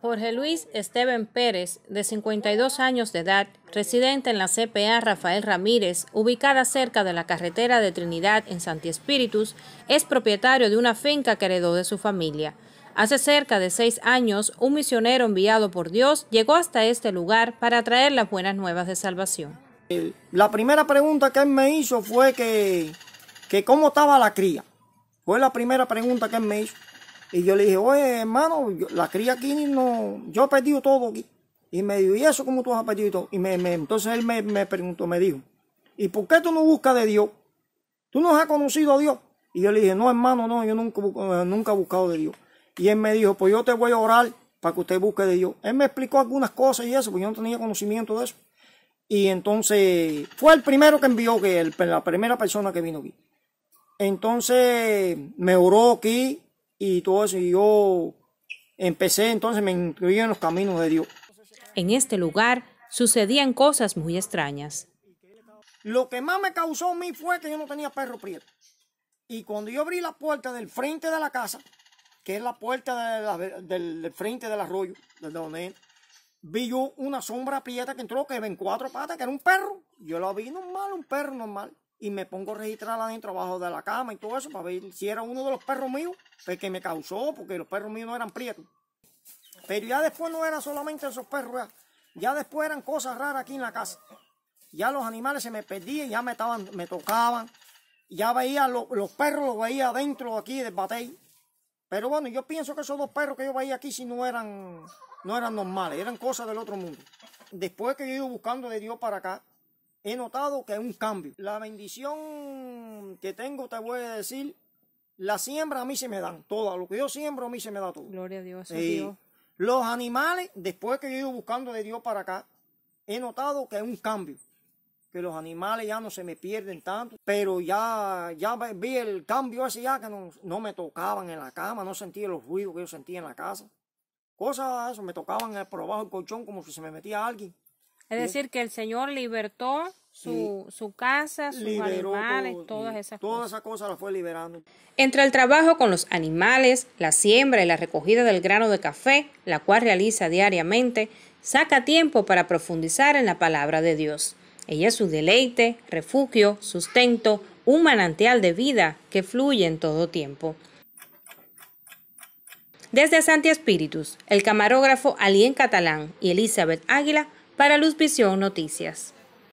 Jorge Luis Esteban Pérez, de 52 años de edad, residente en la CPA Rafael Ramírez, ubicada cerca de la carretera de Trinidad en Santi Espíritus, es propietario de una finca que heredó de su familia. Hace cerca de seis años, un misionero enviado por Dios llegó hasta este lugar para traer las buenas nuevas de salvación. La primera pregunta que él me hizo fue que, que cómo estaba la cría. Fue la primera pregunta que él me hizo. Y yo le dije, oye, hermano, la cría aquí no, yo he perdido todo aquí. Y me dijo, ¿y eso como tú has perdido todo? Y me, entonces él me, preguntó, me dijo, ¿y por qué tú no buscas de Dios? ¿Tú no has conocido a Dios? Y yo le dije, no, hermano, no, yo nunca, eh, nunca he buscado de Dios. Y él me dijo, pues yo te voy a orar para que usted busque de Dios. Él me explicó algunas cosas y eso, porque yo no tenía conocimiento de eso. Y entonces fue el primero que envió, que la primera persona que vino aquí. Entonces me oró aquí, y todo eso. Y yo empecé entonces, me incluí en los caminos de Dios. En este lugar sucedían cosas muy extrañas. Lo que más me causó a mí fue que yo no tenía perro prieto. Y cuando yo abrí la puerta del frente de la casa, que es la puerta del, frente del arroyo, del donde vi yo una sombra prieta que entró, que ven cuatro patas, que era un perro. Yo lo vi normal, un perro normal y me pongo a registrar adentro abajo de la cama y todo eso para ver si era uno de los perros míos el pues, que me causó, porque los perros míos no eran prietos. Pero ya después no eran solamente esos perros, ya, después eran cosas raras aquí en la casa. Ya los animales se me perdían, ya me, estaban, me tocaban, ya veía los perros, los veía adentro aquí del batey. Pero bueno, yo pienso que esos dos perros que yo veía aquí si no eran, no eran normales, eran cosas del otro mundo. Después que yo iba buscando de Dios para acá, he notado que es un cambio. La bendición que tengo, te voy a decir, la siembra a mí se me dan, Todo Lo que yo siembro a mí se me da todo. Gloria a Dios. Los animales, después que yo he ido buscando de Dios para acá, he notado que es un cambio. Que los animales ya no se me pierden tanto, pero ya, ya vi el cambio ese ya que no, me tocaban en la cama, no sentía los ruidos que yo sentía en la casa. Cosas, eso, me tocaban por abajo el colchón como si se me metía alguien. Es decir, que el Señor libertó su, casa, sus animales, todas esas cosas. fue liberando. Entre el trabajo con los animales, la siembra y la recogida del grano de café, la cual realiza diariamente, saca tiempo para profundizar en la palabra de Dios. Ella es su deleite, refugio, sustento, un manantial de vida que fluye en todo tiempo. Desde Santi Espíritus, el camarógrafo Alien Catalán y Elizabeth Águila para Luz Visión Noticias.